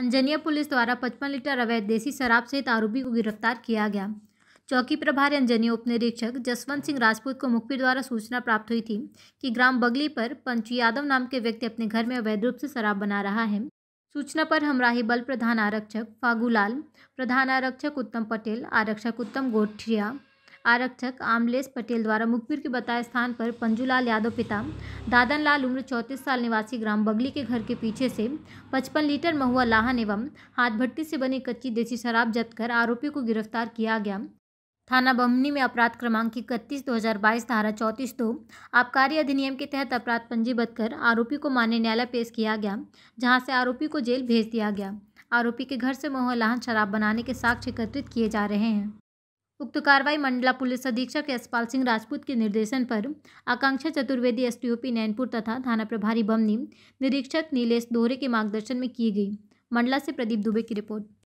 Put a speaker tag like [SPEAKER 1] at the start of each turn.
[SPEAKER 1] Anjaniya police द्वारा पचपन litre अवैध देसी शराब सहित आरोपी को गिरफ्तार किया गया चौकी प्रभारी अंजनिया उप निरीक्षक जसवंत सिंह राजपूत को मुखबिर द्वारा सूचना प्राप्त हुई थी कि ग्राम बगली पर पंच यादव नाम के व्यक्ति अपने घर में अवैध रूप से शराब बना रहा है सूचना पर हमराही बल प्रधान आरक्षक फागूलाल प्रधान आरक्षक उत्तम पटेल आरक्षक उत्तम गोठिया आरक्षक आमलेश पटेल द्वारा मुखबिर के बताए स्थान पर पंजूलाल यादव पिता दादन लाल उम्र चौंतीस साल निवासी ग्राम बगली के घर के पीछे से पचपन लीटर महुआ लाहन एवं हाथ भट्टी से बनी कच्ची देसी शराब जब्त कर आरोपी को गिरफ्तार किया गया थाना बमनी में अपराध क्रमांक इकतीस दो हज़ार बाईस धारा चौंतीस दो आबकारी अधिनियम के तहत अपराध पंजीबद्ध कर आरोपी को मान्य न्यायालय पेश किया गया जहां से आरोपी को जेल भेज दिया गया आरोपी के घर से मोहलाहन शराब बनाने के साक्ष्य एकत्रित किए जा रहे हैं उक्त कार्रवाई मंडला पुलिस अधीक्षक यशपाल सिंह राजपूत के निर्देशन पर आकांक्षा चतुर्वेदी एस नैनपुर तथा थाना प्रभारी बमनी निरीक्षक नीलेष दोहरे के मार्गदर्शन में की गई मंडला से प्रदीप दुबे की रिपोर्ट